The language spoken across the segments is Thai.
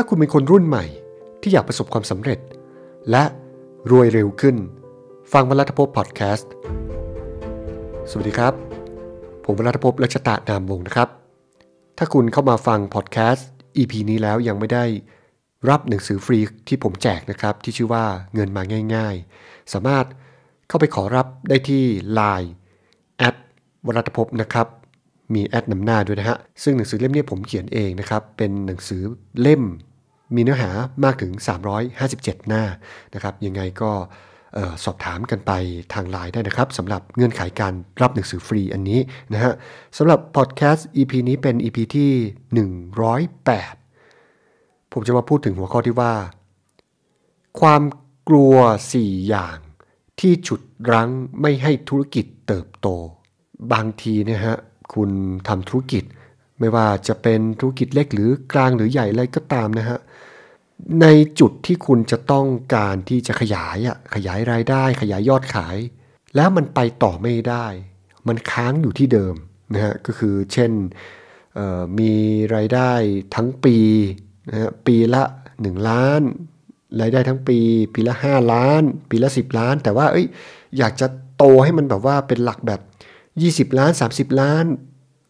าคุณเป็นคนรุ่นใหม่ที่อยากประสบความสำเร็จ และรวยเร็วขึ้น ฟังวรัตภพพอดแคสต์ สวัสดีครับ ผมวรัตภพแลัชตานามวงนะครับ ถ้าคุณเข้ามาฟังพอดแคสต์ EP นี้แล้วยังไม่ได้รับหนังสือฟรีที่ผมแจกนะครับ ที่ชื่อว่าเงินมาง่ายๆ สามารถเข้าไปขอรับได้ที่ Line แอดวรัตภพนะครับ มีแอดนำหน้าด้วยนะฮะซึ่งหนังสือเล่มนี้ผมเขียนเองนะครับเป็นหนังสือเล่มมีเนื้อหามากถึง 357 หน้านะครับ ยังไงก็สอบถามกันไปทางไลน์ได้นะครับสำหรับเงื่อนไขาการรับหนังสือฟรีอันนี้นะฮะสำหรับพอดแคสต์ EP นี้เป็น EP ที่ 108 ผมจะมาพูดถึงหัวข้อที่ว่า ความกลัว 4 อย่างที่ฉุดรั้งไม่ให้ธุรกิจเติบโต บางทีนะฮะคุณทำธุรกิจไม่ว่าจะเป็นธุรกิจเล็กหรือกลางหรือใหญ่อะไรก็ตามนะฮะในจุดที่คุณจะต้องการที่จะขยายอ่ะขยายรายได้ขยายยอดขาย แล้วมันไปต่อไม่ได้ มันค้างอยู่ที่เดิมนะฮะก็คือเช่นมีรายได้ทั้งปีนะฮะปีละ 1 ล้านรายได้ทั้งปีปีละ5ล้าน ปีละ 10 ล้าน แต่ว่าอยอยากจะโตให้มันแบบว่าเป็นหลักแบบ 20 ล้าน 30 ล้าน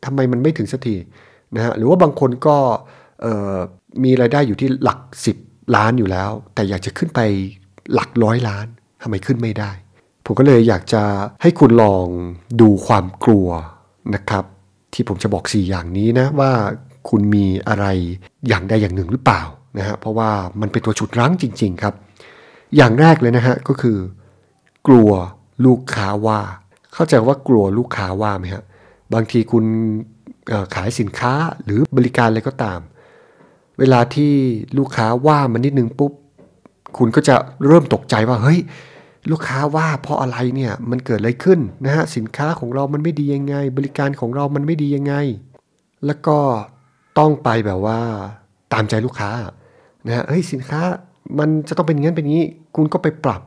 ทำไมมันไม่ถึงสักทีนะฮะหรือว่าบางคนก็มีรายได้อยู่ที่หลัก 10 ล้านอยู่แล้ว แต่อยากจะขึ้นไปหลักร้อยล้านทำไมขึ้นไม่ได้ผมก็เลยอยากจะให้คุณลองดูความกลัวนะครับ ที่ผมจะบอก 4 อย่างนี้นะว่าคุณมีอะไรอย่างใดอย่างหนึ่งหรือเปล่านะฮะเพราะว่ามันเป็นตัวฉุดรั้งจริงๆครับ อย่างแรกเลยนะฮะก็คือ กลัวลูกค้าว่า เข้าใจว่ากลัวลูกค้าว่าไหมฮะบางทีคุณขายสินค้าหรือบริการอะไรก็ตามเวลาที่ลูกค้าว่ามันนิดนึงปุ๊บ คุณก็จะเริ่มตกใจว่าเฮ้ยลูกค้าว่าเพราะอะไรเนี่ยมันเกิดอะไรขึ้นนะฮะสินค้าของเรามันไม่ดียังไง บริการของเรามันไม่ดียังไง แล้วก็ต้องไปแบบว่าตามใจลูกค้านะฮะเฮ้ยสินค้ามันจะต้องเป็นงั้นเป็นนี้ คุณก็ไปปรับ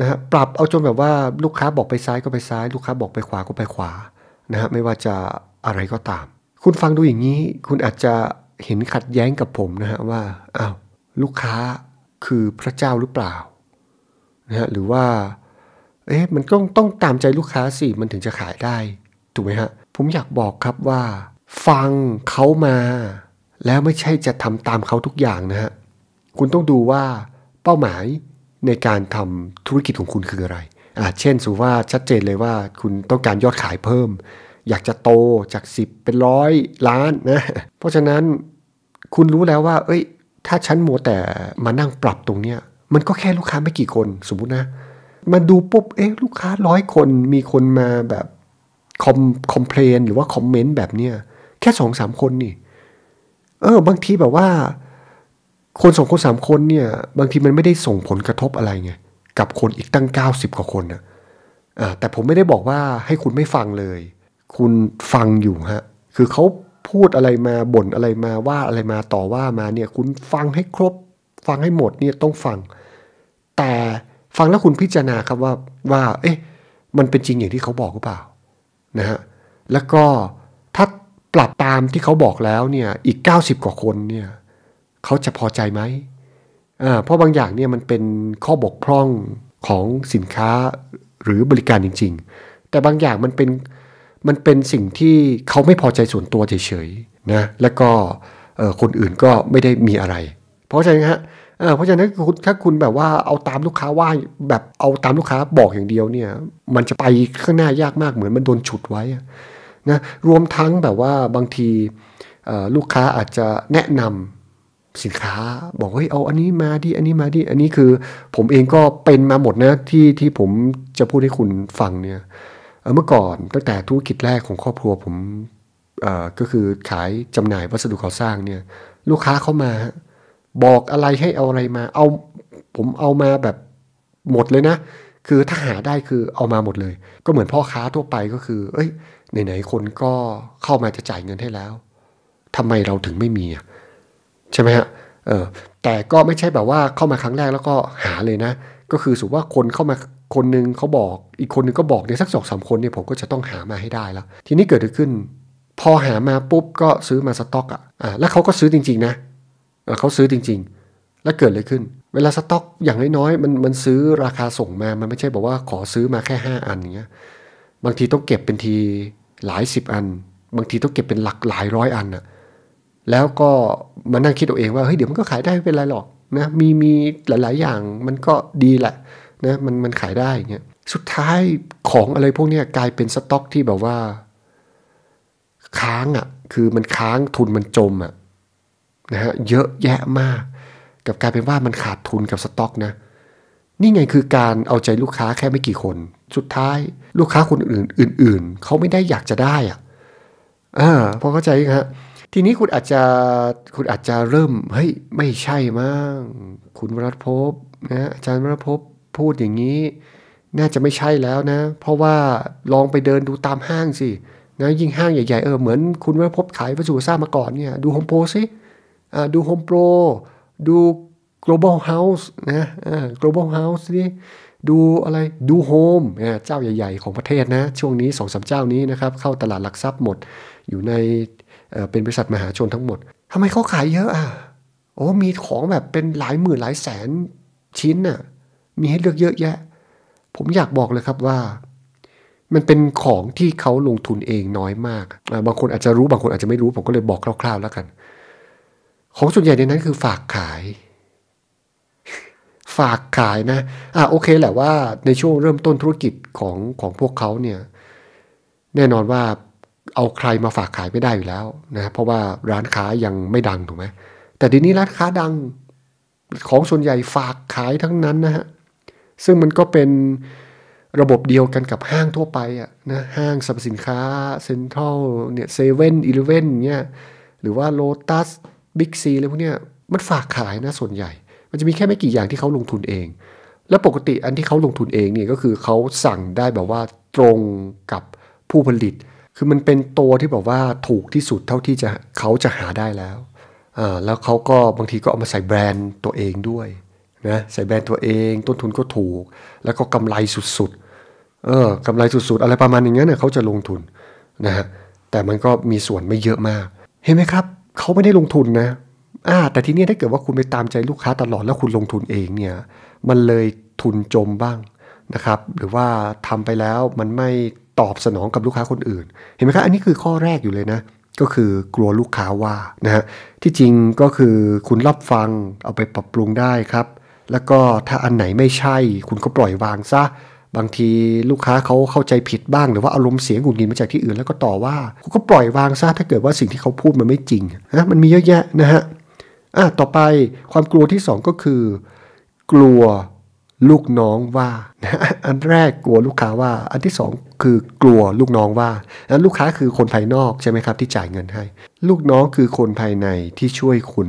นะฮะปรับเอาจนแบบว่าลูกค้าบอกไปซ้ายก็ไปซ้าย ลูกค้าบอกไปขวาก็ไปขวานะฮะไม่ว่าจะอะไรก็ตาม คุณฟังดูอย่างนี้คุณอาจจะเห็นขัดแย้งกับผมนะฮะว่าอ้าวลูกค้าคือพระเจ้าหรือเปล่านะฮะหรือว่าเอ๊ะมันต้องต้องตามใจลูกค้าสิ มันถึงจะขายได้ถูกไหมฮะผมอยากบอกครับว่า ฟังเขามา แล้วไม่ใช่จะทำตามเขาทุกอย่างนะฮะคุณต้องดูว่าเป้าหมายในการทำธุรกิจของคุณคืออะไรอ่าเช่นสูว่าชัดเจนเลยว่า คุณต้องการยอดขายเพิ่มอยากจะโตจาก 10 เป็นร้อยล้านนะ เพราะฉะนั้น คุณรู้แล้วว่า เอ้ย ถ้าฉันโมแต่มานั่งปรับตรงเนี้ย มันก็แค่ลูกค้าไม่กี่คน สมมตินะมันดูปุ๊บ เอ๊ะ ลูกค้าร้อยคนมีคนมาแบบคอมคอมเพลน หรือว่าคอมเมนต์แบบเนี้ยแค่สองสามคนนี่ เออ บางทีแบบว่า คนสองคนสามคนเนี่ย บางทีมันไม่ได้ส่งผลกระทบอะไรไงกับคนอีกตั้ง 90 กว่าคนนะอ่าแต่ผมไม่ได้บอกว่าให้คุณไม่ฟังเลยคุณฟังอยู่ฮะ คือเขาพูดอะไรมาบ่นอะไรมาว่าอะไรมาต่อว่ามาเนี่ยคุณฟังให้ครบฟังให้หมดเนี่ยต้องฟัง แต่ฟังแล้วคุณพิจารณาครับว่าว่า เอ๊ะมันเป็นจริงอย่างที่เขาบอกหรือเปล่านะฮะ แล้วก็ถ้าปรับตามที่เขาบอกแล้วเนี่ย อีก 90 กว่าคนเนี่ยเขาจะพอใจไหม อ่า เพราะบางอย่างเนี่ยมันเป็นข้อบกพร่องของสินค้าหรือบริการจริง ๆ แต่บางอย่างมันเป็นมันเป็นสิ่งที่เขาไม่พอใจส่วนตัวเฉยๆนะแล้วก็คนอื่นก็ไม่ได้มีอะไร เพราะฉะนั้นฮะเพราะฉะนั้นถ้าคุณแบบว่าเอาตามลูกค้าว่าแบบเอาตามลูกค้าบอกอย่างเดียวเนี่ย มันจะไปข้างหน้ายากมากเหมือนมันโดนฉุดไว้นะรวมทั้งแบบว่าบางทีลูกค้าอาจจะแนะนำสินค้าบอกเฮ้ยเอาอันนี้มาดิอันนี้มาดิอันนี้คือ ผมเองก็เป็นมาหมดนะที่ที่ผมจะพูดให้คุณฟังเนี่ยเมื่อก่อนตั้งแต่ธุรกิจแรกของครอบครัว ผมก็คือขายจำหน่ายวัสดุก่อสร้างเนี่ย ลูกค้าเข้ามา บอกอะไรให้เอาอะไรมา เอาผมเอามาแบบหมดเลยนะคือถ้าหาได้คือเอามาหมดเลย ก็เหมือนพ่อค้าทั่วไปก็คือ เอ้ยไหนๆคนก็เข้ามาจะจ่ายเงินให้แล้ว ทำไมเราถึงไม่มีใช่ไหมฮะ เออแต่ก็ไม่ใช่แบบว่าเข้ามาครั้งแรกแล้วก็หาเลยนะก็คือสุว่าคนเข้ามาคนนึงเขาบอก อีกคนนึงก็บอกเนี่ยสักสองสามคน เนี่ยผมก็จะต้องหามาให้ได้แล้ว ทีนี้เกิดขึ้น พอหามาปุ๊บก็ซื้อมาสต็อกอ่ะอ่าแล้วเขาก็ซื้อจริงๆนะเขาซื้อจริงๆ แล้วเกิดอะไรขึ้น เวลาสต็อกอย่างน้อยๆมันมันซื้อราคาส่งมา มันไม่ใช่บอกว่าขอซื้อมาแค่ 5 อันอย่างเงี้ย บางทีต้องเก็บเป็นทีหลายสิบอัน บางทีต้องเก็บเป็นหลักหลายร้อยอันอ่ะ แล้วก็มานั่งคิดตัวเองว่า เฮ้ยเดี๋ยวมันก็ขายได้ไม่เป็นไรหรอกนะ มีมีหลายๆอย่างมันก็ดีแหละนะมันมันขายได้เงี้ย สุดท้ายของอะไรพวกนี้กลายเป็นสต็อกที่แบบว่า ค้างอะ่ะ คือมันค้างทุนมันจมอะ่ะนะฮะ เยอะแยะมาก กับกลายเป็นว่ามันขาดทุนกับสต็อกนะ นี่ไงคือการเอาใจลูกค้าแค่ไม่กี่คน สุดท้ายลูกค้าคนอื่นอื่น ๆเขาไม่ได้อยากจะได้อะ่ะอ่าพอเข้าใจฮะ ทีนี้คุณอาจจะ คุณอาจจะเริ่ม เฮ้ย ไม่ใช่มั้งคุณวรัตพบนะอาจารย์วรัตพบพูดอย่างนี้น่าจะไม่ใช่แล้วนะ เพราะว่าลองไปเดินดูตามห้างสินะยิ่งห้างใหญ่ๆเออเหมือนคุณว่าพบขายวัสดุสร้างมาก่อนเนี่ย ดูโฮมโปรสิดูโฮมโปรดู global house นะ global house นี่ดูอะไรดูโฮมเจ้าใหญ่ๆของประเทศนะ ช่วงนี้สองสเจ้านี้นะครับ เข้าตลาดหลักทรัพย์หมดอยู่ในเป็นบริษัทมหาชนทั้งหมดทำไมเขาขายเยอะอ่ะโอ้มีของแบบเป็นหลายหมื่นหลายแสนชิ้นน่ะมีให้เลือกเยอะแยะ ผมอยากบอกเลยครับว่า มันเป็นของที่เขาลงทุนเองน้อยมาก บางคนอาจจะรู้บางคนอาจจะไม่รู้ ผมก็เลยบอกคร่าว ๆ แล้วกัน ของส่วนใหญ่ในนั้นคือฝากขาย ฝากขายนะ อ่ะโอเคแหละว่า ในช่วงเริ่มต้นธุรกิจของของพวกเขาเนี่ย แน่นอนว่าเอาใครมาฝากขายไม่ได้อยู่แล้วนะ เพราะว่าร้านค้ายังไม่ดังถูกไหมแต่ทีนี้ร้านค้าดัง ของส่วนใหญ่ฝากขายทั้งนั้นนะฮะซึ่งมันก็เป็นระบบเดียวกันกับห้างทั่วไปอะนะห้างสรรพสินค้าเซ็นทรัลเนี่ยเซเว่นอีเลฟเว่นเนี่ยหรือว่าโลตัสบิ๊กซีอะไรพวกเนี้ยมันฝากขายนะส่วนใหญ่ มันจะมีแค่ไม่กี่อย่างที่เขาลงทุนเอง และปกติอันที่เขาลงทุนเองเนี่ยก็คือเขาสั่งได้แบบว่าตรงกับผู้ผลิต คือมันเป็นตัวที่แบบว่าถูกที่สุดเท่าที่จะเขาจะหาได้แล้วอ่าแล้วเขาก็บางทีก็เอามาใส่แบรนด์ตัวเองด้วยนะใส่แบรนด์ตัวเอง ต้นทุนก็ถูก แล้วก็กำไรสุดๆเออกำไรสุดๆ อะไรประมาณอย่างเงี้ยเนี่ยเขาจะลงทุนนะฮะแต่มันก็มีส่วนไม่เยอะมาก เห็นไหมครับ เขาไม่ได้ลงทุนนะ อ่า แต่ทีนี้ถ้าเกิดว่าคุณไปตามใจลูกค้าตลอด แล้วคุณลงทุนเองเนี่ยมันเลยทุนจมบ้างนะครับ หรือว่าทำไปแล้วมันไม่ตอบสนองกับลูกค้าคนอื่น เห็นไหมครับอันนี้คือข้อแรกอยู่เลยนะ ก็คือกลัวลูกค้าว่านะฮะที่จริงก็คือคุณรับฟังเอาไปปรับปรุงได้ครับแล้วก็ถ้าอันไหนไม่ใช่ คุณก็ปล่อยวางซะ บางทีลูกค้าเขาเข้าใจผิดบ้าง หรือว่าอารมณ์เสียงหงุดหงิดมาจากที่อื่น แล้วก็ต่อว่า คุณก็ปล่อยวางซะถ้าเกิดว่าสิ่งที่เขาพูดมันไม่จริงนะมันมีเยอะแยะนะฮะอ่ะต่อไปความกลัวที่2ก็คือ กลัวลูกน้องว่านะอันแรกกลัวลูกค้าว่า อันที่2คือกลัวลูกน้องว่าอันลูกค้าคือคนภายนอกใช่ไหมครับที่จ่ายเงินให้ ลูกน้องคือคนภายในที่ช่วยคุณ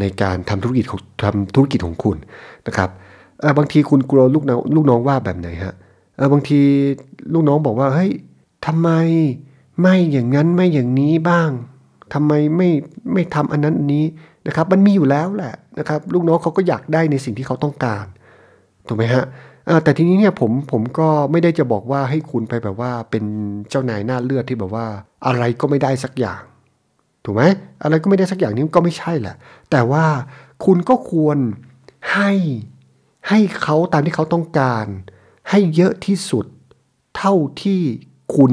ในการทำธุรกิจของทำธุรกิจของคุณนะครับบางทีคุณกลัวลูกน้องลูกน้องว่าแบบไหนฮะบางทีลูกน้องบอกว่าเฮ้ยทำไมไม่อย่างนั้นไม่อย่างนี้บ้าง ทำไมไม่ไม่ทำอันนั้นนี้นะครับมันมีอยู่แล้วแหละนะครับลูกน้องเขาก็อยากได้ในสิ่งที่เขาต้องการถูกไหมฮะแต่ทีนี้เนี่ยผมผมก็ไม่ได้จะบอกว่าให้คุณไปแบบว่าเป็นเจ้านายหน้าเลือดที่แบบว่าอะไรก็ไม่ได้สักอย่างถูกไหมอะไรก็ไม่ได้สักอย่างนี้ก็ไม่ใช่แหละ แต่ว่าคุณก็ควรให้ให้เขาตามที่เขาต้องการ ให้เยอะที่สุดเท่าที่คุณ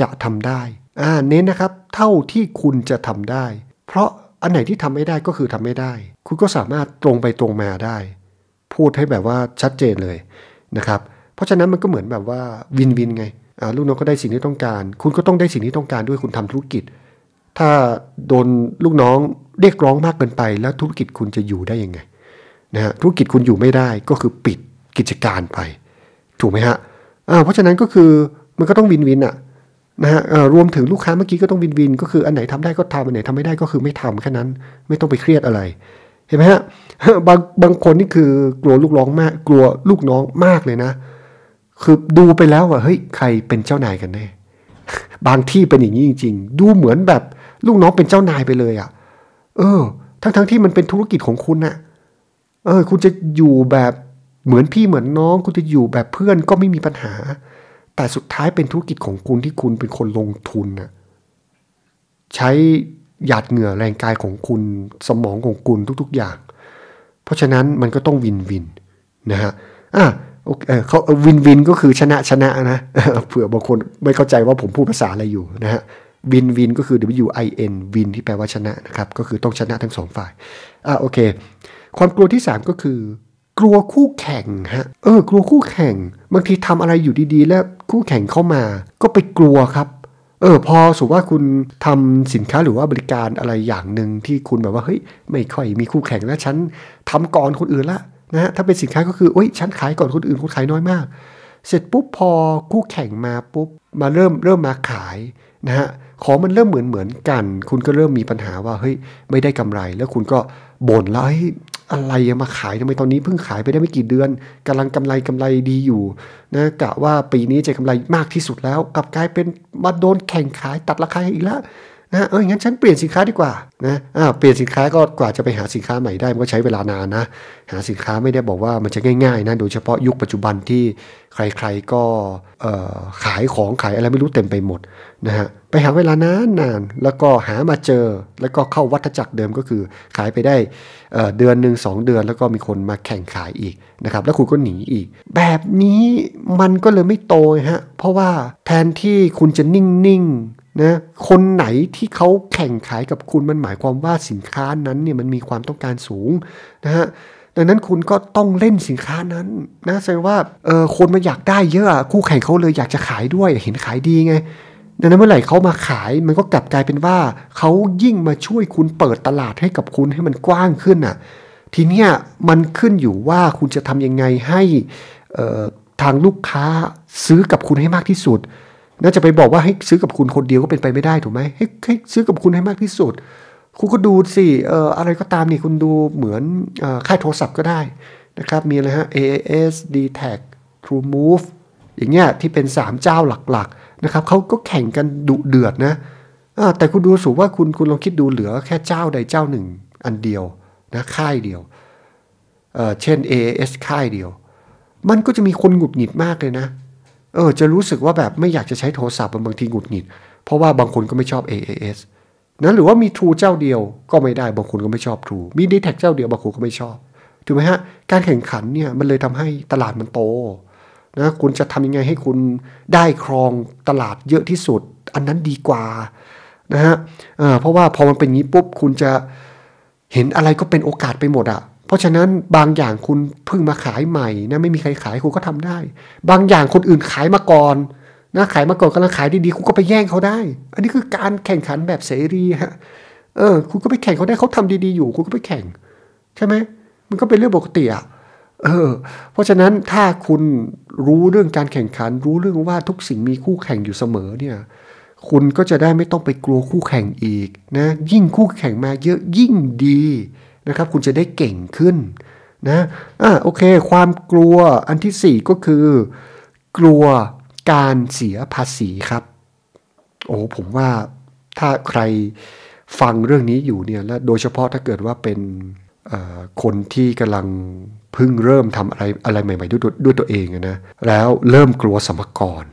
จะทำได้อ่าเน้นนะครับ เท่าที่คุณจะทำได้ เพราะอันไหนที่ทำไม่ได้ก็คือทำไม่ได้ คุณก็สามารถตรงไปตรงมาได้ พูดให้แบบว่าชัดเจนเลยนะครับเพราะฉะนั้นมันก็เหมือนแบบว่าวินวินไงลูกน้องก็ได้สิ่งที่ต้องการ คุณก็ต้องได้สิ่งที่ต้องการด้วยคุณทำธุรกิจถ้าโดนลูกน้องเรียกร้องมากเกินไป แล้วธุรกิจคุณจะอยู่ได้ยังไงนะฮะธุรกิจคุณอยู่ไม่ได้ก็คือปิดกิจการไป ถูกไหมฮะอ่าเพราะฉะนั้นก็คือมันก็ต้องวินวินอะนะฮะรวมถึงลูกค้าเมื่อกี้ก็ต้องวินวิน ก็คืออันไหนทำได้ก็ทำอันไหนทำไม่ได้ก็คือไม่ทำแค่นั้นไม่ต้องไปเครียดอะไร เห็นไหมฮะบางบางคนนี่คือกลัวลูกน้องมาก กลัวลูกน้องมากเลยนะ คือดูไปแล้วว่าเฮ้ยใครเป็นเจ้านายกันแน่บางที่เป็นอย่างนี้จริงๆดูเหมือนแบบลูกน้องเป็นเจ้านายไปเลยอะ่ะ เออ ทั้งๆทที่มันเป็นธุรกิจของคุณนะ่ะ เออ คุณจะอยู่แบบเหมือนพี่เหมือนน้อง คุณจะอยู่แบบเพื่อนก็ไม่มีปัญหา แต่สุดท้ายเป็นธุรกิจของคุณที่คุณเป็นคนลงทุนนะ่ะ ใช้ หยาดเหงื่อแรงกายของคุณสมองของคุณทุกๆอย่าง เพราะฉะนั้นมันก็ต้องวินวิน นะฮะ อ่ะโอเคเขาวินวินก็คือชนะชนะนะ เผื่อบางคน ไม่เข้าใจว่าผมพูดภาษาอะไรอยู่ นะฮะวินวินก็คือ win วินที่แปลว่าชนะนะครับก็คือต้องชนะทั้งสองฝ่ายอ่าโอเคความกลัวที่3ก็คือกลัวคู่แข่งฮะเออกลัวคู่แข่ง บางทีทำอะไรอยู่ดีๆ แล้วคู่แข่งเข้ามาก็ไปกลัวครับ เออพอสมว่าคุณทำสินค้าหรือว่าบริการอะไรอย่างหนึ่งที่คุณแบบว่าเฮ้ยไม่ค่อยมีคู่แข่งแล้วฉันทำก่อนคนอื่นละนะฮะถ้าเป็นสินค้าก็คือเอ้ยฉันขายก่อนคนอื่นคนขายน้อยมากเสร็จปุ๊บพอคู่แข่งมาปุ๊บมาเริ่มเริ่มมาขายนะฮะของมันเริ่มเหมือนเหมือนกัน คุณก็เริ่มมีปัญหาว่าเฮ้ยไม่ได้กำไร แล้วคุณก็บ่นแล้วเฮ้ยอะไรมาขายทำไมตอนนี้เพิ่งขายไปได้ไม่กี่เดือน กำลังกำไรกำไรดีอยู่นะกะว่าปีนี้จะกำไรมากที่สุดแล้วกลับกลายเป็นมาโดนแข่งขายตัดราคาอีกแล้วนะเอองั้นฉันเปลี่ยนสินค้าดีกว่านะอ้าวเปลี่ยนสินค้าก็กว่าจะไปหาสินค้าใหม่ได้มันก็ใช้เวลานานนะหาสินค้าไม่ได้บอกว่ามันจะง่ายๆนะโดยเฉพาะยุคปัจจุบันที่ใครๆก็ขายของขายอะไรไม่รู้เต็มไปหมดนะฮะไปหาเวลานานนานแล้วก็หามาเจอแล้วก็เข้าวัฏจักรเดิมก็คือ ขายไปได้เดือนหนึ่งสองเดือน แล้วก็มีคนมาแข่งขายอีกนะครับแล้วคุณก็หนีอีก แบบนี้มันก็เลยไม่โตฮะเพราะว่าแทนที่คุณจะนิ่งๆนะคนไหนที่เขาแข่งขายกับคุณมันหมายความว่าสินค้านั้นเนี่ยมันมีความต้องการสูงนะฮะ ดังนั้นคุณก็ต้องเล่นสินค้านั้นนะ แสดงว่าเออคนมันอยากได้เยอะคู่แข่งเขาเลยอยากจะขายด้วยเห็นขายดีไง ดังนั้นเมื่อไหร่เขามาขายมันก็กลับกลายเป็นว่าเขายิ่งมาช่วยคุณเปิดตลาดให้กับคุณให้มันกว้างขึ้นอ่ะ ทีเนี้ยมันขึ้นอยู่ว่าคุณจะทำยังไงให้ทางลูกค้าซื้อกับคุณให้มากที่สุดน่าจะไปบอกว่าให้ซื้อกับคุณคนเดียวก็เป็นไปไม่ได้ถูกไหมให้ให้ซื้อกับคุณให้มากที่สุด คุณก็ดูสิเอ่ออะไรก็ตามนี่คุณดูเหมือนค่ายโทรศัพท์ก็ได้ นะครับ มีอะไรฮะ AAS d t a c True Move อย่างเงี้ยที่เป็น 3 เจ้าหลักๆ นะครับเขาก็แข่งกันดุเดือดนะแต่คุณดูสูว่าคุณคุณลองคิดดูเหลือแค่เจ้าใดเจ้าหนึ่งอันเดียวนะค่ายเดียวเเช่น AAS ค่ายเดียว มันก็จะมีคนหงุดหงิดมากเลยนะเออจะรู้สึกว่าแบบไม่อยากจะใช้โทรศัพท์บางทีหงุดหงิด เพราะว่าบางคนก็ไม่ชอบ AAS นะหรือว่ามี True เจ้าเดียวก็ไม่ได้บางคนก็ไม่ชอบ True มี d t แทเจ้าเดียวบางคนก็ไม่ชอบถูกไหมฮะการแข่งขันเนี่ยมันเลยทำให้ตลาดมันโตนะคุณจะทำยังไงให้คุณได้ครองตลาดเยอะที่สุดอันนั้นดีกว่านะฮะเพราะว่าพอมันเป็นงี้ปุ๊บคุณจะเห็นอะไรก็เป็นโอกาสไปหมดอะเพราะฉะนั้นบางอย่างคุณเพิ่งมาขายใหม่นะ ไม่มีใครขายคุณก็ทำได้ บางอย่างคนอื่นขายมาก่อน นะขายมาก่อนกำลังขายดีๆคุณก็ไปแย่งเขาได้ อันนี้คือการแข่งขันแบบเสรีฮะ เออ คุณก็ไปแข่งเขาได้เขาทำดีๆอยู่ คุณก็ไปแข่ง ใช่ไหมมันก็เป็นเรื่องปกติอ่ะเออ เพราะฉะนั้นถ้าคุณรู้เรื่องการแข่งขัน รู้เรื่องว่าทุกสิ่งมีคู่แข่งอยู่เสมอเนี่ย คุณก็จะได้ไม่ต้องไปกลัวคู่แข่งอีกนะ ยิ่งคู่แข่งมาเยอะยิ่งดีนะครับคุณจะได้เก่งขึ้นนะอ่ะโอเค ความกลัวอันที่ 4 ก็คือ กลัวการเสียภาษีครับโอ้ผมว่าถ้าใครฟังเรื่องนี้อยู่เนี่ยและโดยเฉพาะถ้าเกิดว่าเป็นคนที่กำลังเพิ่งเริ่มทำอะไรอะไรใหม่ ๆด้วยด้วยตัวเองนะแล้วเริ่มกลัวสมกร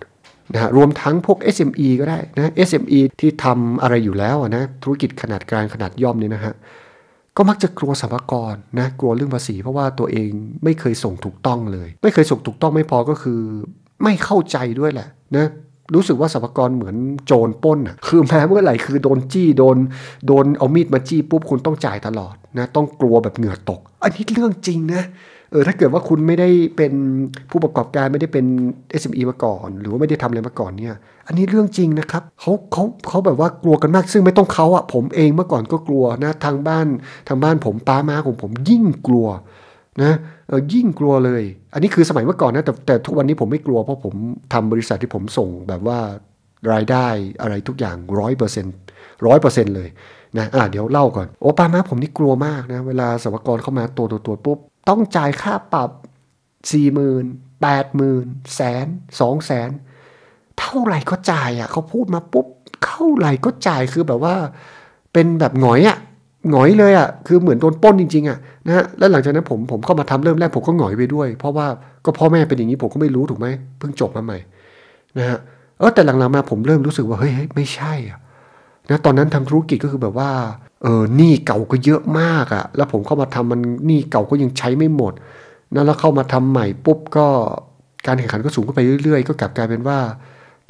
นะะรวมทั้งพวก SME ก็ได้นะ SME ที่ทำอะไรอยู่แล้วนะธุรกิจขนาดกลาง ขนาดย่อมนี่นะฮะก็มักจะ กลัวสรรพากร นะ กลัวเรื่องภาษี เพราะว่าตัวเองไม่เคยส่งถูกต้องเลย ไม่เคยส่งถูกต้องไม่พอก็คือไม่เข้าใจด้วยแหละนะรู้สึกว่าสรรพากรเหมือนโจรป้นอ่ะคือแม้เมื่อไหร่คือโดนจี้โดนโดนเอามีดมาจี้ปุ๊บคุณต้องจ่ายตลอดนะ ต้องกลัวแบบเหงื่อตก อันนี้เรื่องจริงนะเออถ้าเกิดว่าคุณไม่ได้เป็นผู้ประกอบการไม่ได้เป็น SME มาก่อน หรือว่าไม่ได้ทำอะไรมาก่อนเนี่ยอันนี้เรื่องจริงนะครับเขาเขาเขาแบบว่ากลัวกันมากซึ่งไม่ต้องเขาอะผมเองเมื่อก่อนก็กลัวนะทางบ้านทางบ้านผม ป้ามาของผมยิ่งกลัวนะเออยิ่งกลัวเลย อันนี้คือสมัยเมื่อก่อนนะแต่แต่ทุกวันนี้ผมไม่กลัวเพราะผมทำบริษัทที่ผมส่งแบบว่ารายได้อะไรทุกอย่างร้อยเปอร์เซ็นต์ร้อยเปอร์เซ็นต์เลยนะอ่าเดี๋ยวเล่าก่อนโอ้ป้ามาผมนี่กลัวมากนะเวลาสวกรเข้ามาตัวตัวตัวปุ๊บต้องจ่ายค่าปรับสี่หมื่นแปดหมื่นแสนสองแสนเท่าไหร่ก็จ่ายอะ่ะเขาพูดมาปุ๊บเท่าไหร่ก็จ่ายคือแบบว่าเป็นแบบหงอยอะ่ะหงอยเลยอะ่ะคือเหมือนโดนป้นจริงๆอะ่ะนะฮะแล้วหลังจากนั้นผมผมเข้ามาทำเริ่มแรกผมก็หงอยไปด้วย เพราะว่าก็พ่อแม่เป็นอย่างนี้ผมก็ไม่รู้ถูกไหมเพิ่งจบมาใหม่นะฮะเออแต่หลังๆมาผมเริ่มรู้สึกว่าเฮ้ยไม่ใช่อะ่ะนะตอนนั้นทางธุรกิจก็คือแบบว่าเออหนี้เก่าก็เยอะมากอะแล้วผมเข้ามาทำมันหนี้เก่าก็ยังใช้ไม่หมดนะแล้วเข้ามาทำใหม่ปุ๊บก็การแข่งขันก็สูงขึ้นไปเรื่อย ๆ ก็กลับกลายเป็นว่า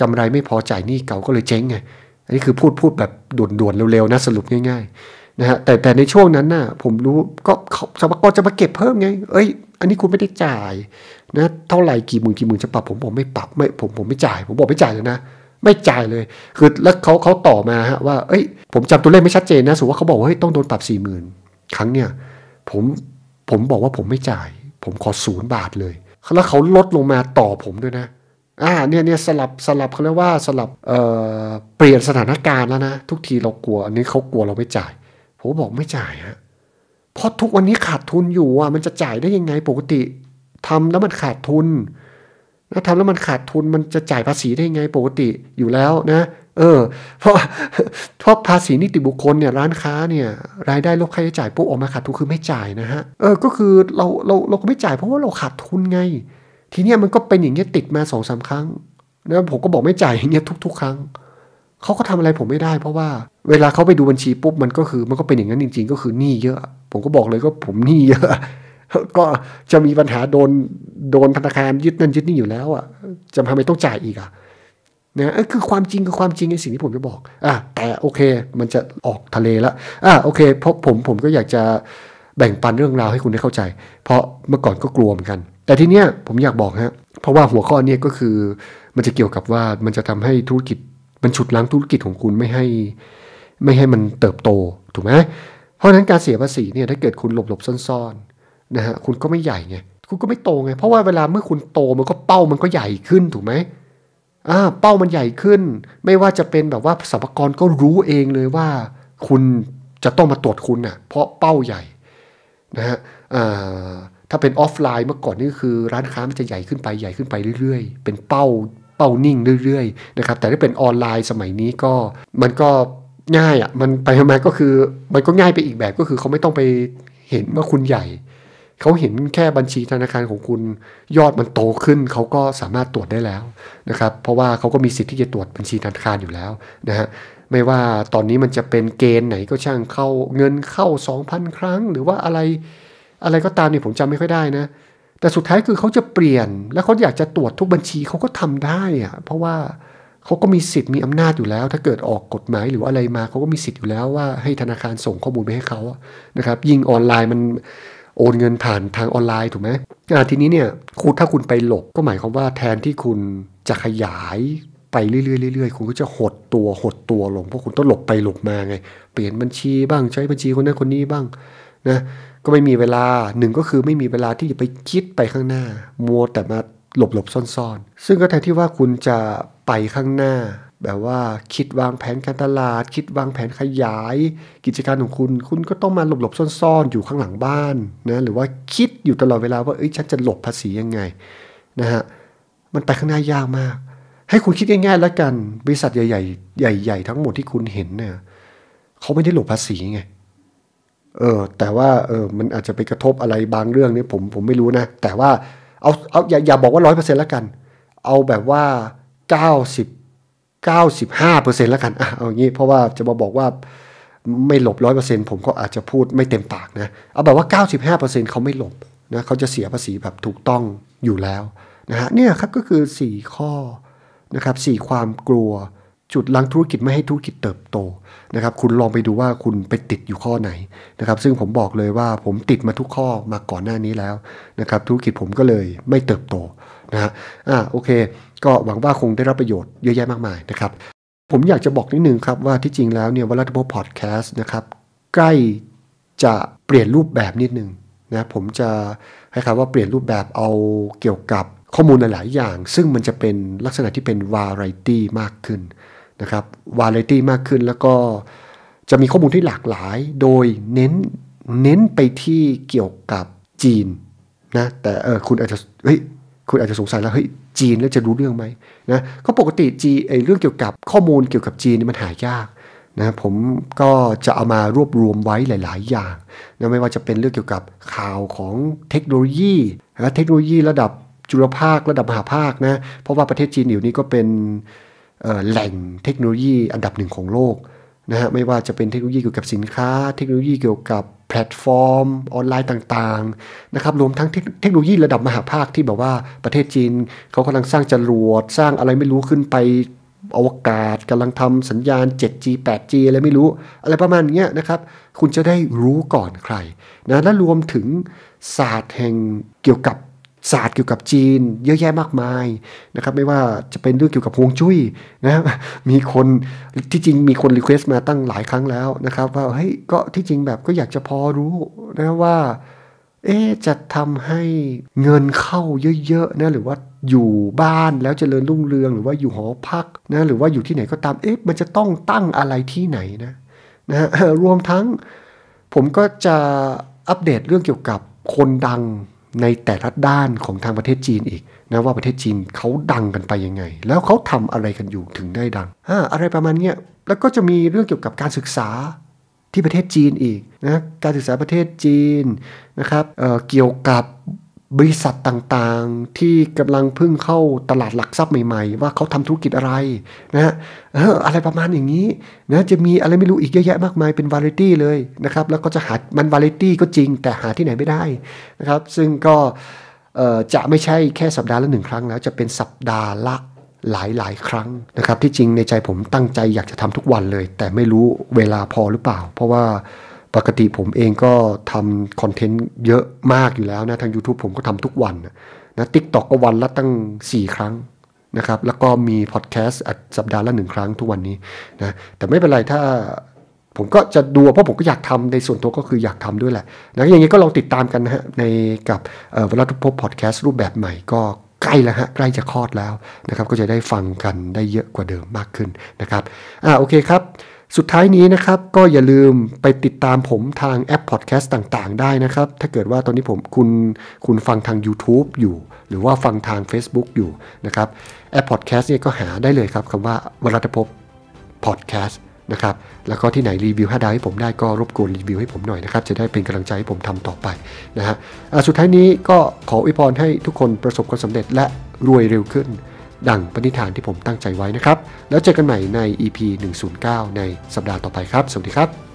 กำไรไม่พอจ่ายหนี้เก่าก็เลยเจ๊งไงอันนี้คือพูดพูดแบบด่วนๆเร็วๆนะสรุปง่ายๆนะฮะแต่แต่ในช่วงนั้นน่ะผมรู้ก็สมกจะมาเก็บเพิ่มไง เอ้ยอันนี้คุณไม่ได้จ่ายนะเท่าไหร่กี่หมื่นกี่หมื่นจะปรับผมผมไม่ปรับไม่ผมผมไม่จ่าย ผมบอกไม่จ่ายเลยนะไม่จ่ายเลย คือแล้วเขาเขาต่อมาฮะว่า เอ้ย ผมจำตัวเลขไม่ชัดเจนนะ สมว่าเขาบอกว่า เฮ้ย ต้องโดนปรับสี่หมื่นครั้งเนี่ย ผม ผมบอกว่าผมไม่จ่าย ผมขอศูนย์บาทเลย แล้วเขาลดลงมาต่อผมด้วยนะ อ่า เนี่ยเนี่ยสลับ สลับเขาเรียกว่าสลับ เอ่อ เปลี่ยนสถานการณ์แล้วนะ ทุกทีเรากลัว อันนี้เขากลัวเราไม่จ่าย ผมบอกไม่จ่ายฮะ เพราะทุกวันนี้ขาดทุนอยู่อ่ะ มันจะจ่ายได้ยังไงปกติ ทำแล้วมันขาดทุนแล้วทำแล้วมันขาดทุนมันจะจ่ายภาษีได้ไงปกติอยู่แล้วนะ เออ เพราะเพราะภาษีนิติบุคคลเนี่ย ร้านค้าเนี่ย รายได้ลบค่าใช้จ่ายปุ๊บออกมาขาดทุน คือไม่จ่ายนะฮะเออก็คือเราเราเราก็ไม่จ่ายเพราะว่าเราขาดทุนไง ทีเนี้ยมันก็เป็นอย่างเงี้ยติดมาสองสาครั้ง นะ ผมก็บอกไม่จ่ายอย่างเงี้ยทุกๆครั้งเขาก็ทำอะไรผมไม่ได้เพราะว่า เวลาเขาไปดูบัญชีปุ๊บมันก็คือมันก็เป็นอย่างนั้นจริงๆก็คือหนี้เยอะ ผมก็บอกเลยก็ผมหนี้เยอะก็จะมีปัญหาโดนโดนธนาคารยึดนั่นยึดนี่อยู่แล้วอ่ะ จะทำไมต้องจ่ายอีกอ่ะนะคือความจริงคือความจริงในสิ่งที่ผมจะบอกอ่ะแต่โอเค มันจะออกทะเลละอ่ะโอเคเพราะผมผมก็อยากจะแบ่งปันเรื่องราวให้คุณได้เข้าใจ เพราะเมื่อก่อนก็กลัวเหมือนกัน แต่ทีเนี้ยผมอยากบอกฮะ เพราะว่าหัวข้อเนี้ยก็คือมันจะเกี่ยวกับว่ามันจะทำให้ธุรกิจมันฉุดล้างธุรกิจของคุณไม่ให้ไม่ให้มันเติบโตถูกไหม เพราะฉะนั้นการเสียภาษีเนี่ยถ้าเกิดคุณหลบหลบซ่อนๆนะฮะ คุณก็ไม่ใหญ่ไง คุณก็ไม่โตไง เพราะว่าเวลาเมื่อคุณโตมันก็เป้า มันก็ใหญ่ขึ้น ถูกไหมอ่า เป้ามันใหญ่ขึ้น ไม่ว่าจะเป็นแบบว่าสรรพกรก็รู้เองเลยว่า คุณจะต้องมาตรวจคุณนะ่ะ เพราะเป้าใหญ่ นะฮะอ่าถ้าเป็นออฟไลน์เมื่อก่อนนี่คือ ร้านค้ามันจะใหญ่ขึ้นไป ใหญ่ขึ้นไปเรื่อยๆ เป็นเป้า เป้านิ่งเรื่อยๆนะครับ แต่ถ้าเป็นออนไลน์สมัยนี้ก็ มันก็ง่ายอะ่ะ มันไปทำไมก็คือ มันก็ง่ายไปอีกแบบก็คือเขาไม่ต้องไปเห็นว่าคุณใหญ่เขาเห็นแค่บัญชีธนาคารของคุณยอดมันโตขึ้น เขาก็สามารถตรวจได้แล้วนะครับเพราะว่าเขาก็มีสิทธิ์ที่จะตรวจบัญชีธนาคารอยู่แล้วนะฮะไม่ว่าตอนนี้มันจะเป็นเกณฑ์ไหนก็ช่างเข้าเงินเข้า2,000ครั้ง หรือว่าอะไรอะไรก็ตามเนี่ยผมจำไม่ค่อยได้นะแต่สุดท้ายคือเขาจะเปลี่ยน และเขาอยากจะตรวจทุกบัญชีเขาก็ทำได้อะเพราะว่าเขาก็มีสิทธิ์มีอำนาจอยู่แล้ว ถ้าเกิดออกกฎหมายหรืออะไรมาเขาก็มีสิทธิ์อยู่แล้วว่าให้ธนาคารส่งข้อมูลไปให้เขานะครับยิ่งออนไลน์มันโอนเงินผ่านทางออนไลน์ถูกไหมทีนี้เนี่ยคุณถ้าคุณไปหลบ ก็หมายความว่าแทนที่คุณจะขยายไปเรื่อยๆๆคุณก็จะหดตัว หดตัวลง เพราะคุณต้องหลบไปหลบมาไง เปลี่ยนบัญชีบ้าง ใช้บัญชีคนนั้นคนนี้บ้าง นะ ก็ไม่มีเวลา หนึ่งก็คือไม่มีเวลาที่จะไปคิดไปข้างหน้า มัวแต่มาหลบหลบซ่อนๆ ซึ่งก็แทนที่ว่าคุณจะไปข้างหน้าแบบว่าคิดวางแผนการตลาด คิดวางแผนขยาย กิจการของคุณ คุณก็ต้องมาหลบหลบซ่อน ๆ อยู่ข้างหลังบ้านนะหรือว่าคิดอยู่ตลอดเวลาว่าเอ้ยฉันจะหลบภาษียังไงนะฮะมันไปข้างหน้ายากมาก ให้คุณคิดง่ายๆแล้วกัน บริษัทใหญ่ๆใหญ่ ๆ ทั้งหมดที่คุณเห็นเนี่ยเขาไม่ได้หลบภาษีไง เออ แต่ว่าเออมันอาจจะไปกระทบอะไรบางเรื่องนี่ผม ผมไม่รู้นะ แต่ว่าเอาเอาอย่าอย่าบอกว่าร้อยเปอร์เซ็นต์แล้วกัน เอาแบบว่าเก้าสิบ95%แล้วกันเอางี้ เพราะว่าจะมาบอกว่าไม่หลบ 100%ผมก็อาจจะพูดไม่เต็มปากนะ เอาแบบว่า 95%เขาไม่หลบนะเขาจะเสียภาษีแบบถูกต้องอยู่แล้วนะฮะ เนี่ยครับก็คือ 4 ข้อนะครับ4ความกลัวจุดลังธุรกิจไม่ให้ธุรกิจเติบโตนะครับคุณลองไปดูว่าคุณไปติดอยู่ข้อไหนนะครับซึ่งผมบอกเลยว่าผมติดมาทุกข้อมาก่อนหน้านี้แล้วนะครับธุรกิจผมก็เลยไม่เติบโตนะฮะ อ่าโอเคก็หวังว่าคงได้รับประโยชน์เยอะแยะมากมายนะครับ ผมอยากจะบอกนิดนึงครับว่าที่จริงแล้วเนี่ยวัลทัพพอดแคสต์นะครับใกล้จะเปลี่ยนรูปแบบนิดนึงนะผมจะให้คำว่าเปลี่ยนรูปแบบเอาเกี่ยวกับข้อมูลหลายอย่าง ซึ่งมันจะเป็นลักษณะที่เป็นวาไรตี้มากขึ้นนะครับวาไรตี้มากขึ้นแล้วก็จะมีข้อมูลที่หลากหลาย โดยเน้นเน้นไปที่เกี่ยวกับจีนนะแต่เออคุณอาจจะเฮ้ยคุณอาจจะสงสัยแล้วเฮ้ยจีนแล้วจะรู้เรื่องไหมนะก็ปกติจีไอเรื่องเกี่ยวกับข้อมูลเกี่ยวกับจีนมันหายากนะผมก็จะเอามารวบรวมไว้หลาย ๆ อย่างนะไม่ว่าจะเป็นเรื่องเกี่ยวกับข่าวของเทคโนโลยีและเทคโนโลยีระดับจุลภาคระดับมหาภาคนะเพราะว่าประเทศจีนอยู่นี้ก็เป็นแหล่งเทคโนโลยีอันดับหนึ่งของโลกนะฮะไม่ว่าจะเป็นเทคโนโลยีเกี่ยวกับสินค้า เทคโนโลยีเกี่ยวกับแพลตฟอร์มออนไลน์ต่างๆ นะครับ รวมทั้งเทคโนโลยีระดับมหาภาค ที่แบบว่าประเทศจีนเขากำลังสร้างจรวด สร้างอะไรไม่รู้ขึ้นไปอวกาศกำลังทำสัญญาณ 7G 8G อะไรไม่รู้อะไรประมาณนี้นะครับ คุณจะได้รู้ก่อนใครนะและรวมถึงศาสตร์แห่งเกี่ยวกับศาสตร์เกี่ยวกับจีน เยอะแยะมากมายนะครับไม่ว่าจะเป็นเรื่องเกี่ยวกับฮวงจุ้ยนะมีคนที่จริงมีคนรีเควสต์มาตั้งหลายครั้งแล้วนะครับว่าเฮ้ยก็ที่จริงแบบก็อยากจะพอรู้นะว่าเอ๊จะทำให้เงินเข้าเยอะๆนะหรือว่าอยู่บ้านแล้วจเจริญรุ่งเรืองหรือว่าอยู่หอพักนะหรือว่าอยู่ที่ไหนก็ตามเอ๊ะมันจะต้องตั้งอะไรที่ไหนนะนะรวมทั้ง ผมก็จะอัปเดตเรื่องเกี่ยวกับคนดังในแต่ละด้านของทางประเทศจีนอีกนะว่าประเทศจีนเขาดังกันไปยังไง แล้วเขาทำอะไรกันอยู่ถึงได้ดังอ่าอะไรประมาณเนี้ยแล้วก็จะมีเรื่องเกี่ยวกับการศึกษาที่ประเทศจีนอีกนะการศึกษาประเทศจีนนะครับเเกี่ยวกับบริษัทต่างๆที่กำลังพึ่งเข้าตลาดหลักทรัพย์ใหม่ ๆ ว่าเขาทำธุรกิจอะไรนะฮะอะไรประมาณอย่างนี้นะจะมีอะไรไม่รู้อีกเยอะแยะมากมายเป็นวาไรตี้เลยนะครับ แล้วก็จะหา มันวาไรตี้ก็จริงแต่หาที่ไหนไม่ได้นะครับ ซึ่งก็จะไม่ใช่แค่สัปดาห์ละหนึ่งครั้งแล้ว จะเป็นสัปดาห์ละหลายหลายครั้งนะครับ ที่จริงในใจผมตั้งใจอยากจะทำทุกวันเลย แต่ไม่รู้เวลาพอหรือเปล่า เพราะว่าปกติผมเองก็ทำคอนเทนต์เยอะมากอยู่แล้วนะทาง YouTube ผมก็ทำทุกวันนะทิกตอกก็วันละตั้ง 4 ครั้งนะครับแล้วก็มีพอดแคสต์สัปดาห์ละหนึ่งครั้งทุกวันนี้นะแต่ไม่เป็นไรถ้าผมก็จะดูเพราะผมก็อยากทำในส่วนตัวก็คืออยากทำด้วยแหละนะอย่างนี้ก็ลองติดตามกันนะฮะ ในกับเวลาทุกพบพอดแคสต์รูปแบบใหม่ก็ใกล้แล้วฮะ ใกล้จะคลอดแล้วนะครับก็จะได้ฟังกันได้เยอะกว่าเดิมมากขึ้นนะครับอ่าโอเคครับสุดท้ายนี้นะครับก็อย่าลืมไปติดตามผมทางแอปพอดแคสต์ต่างๆ ได้นะครับถ้าเกิดว่าตอนนี้ผมคุณคุณฟังทาง YouTube อยู่ หรือว่าฟังทาง Facebook อยู่นะครับแอปพอดแคสต์เนี่ยก็หาได้เลยครับคำว่าวรัตภพพอดแคสต์นะครับแล้วก็ที่ไหนรีวิวห้าดาวให้ผมได้ก็รบกวนรีวิวให้ผมหน่อยนะครับจะได้เป็นกำลังใจให้ผมทำต่อไปนะฮะสุดท้ายนี้ก็ขออวยพรให้ทุกคนประสบความสำเร็จและรวยเร็วขึ้นดังปณิธานที่ผมตั้งใจไว้นะครับ แล้วเจอกันใหม่ใน EP 109 ในสัปดาห์ต่อไปครับ สวัสดีครับ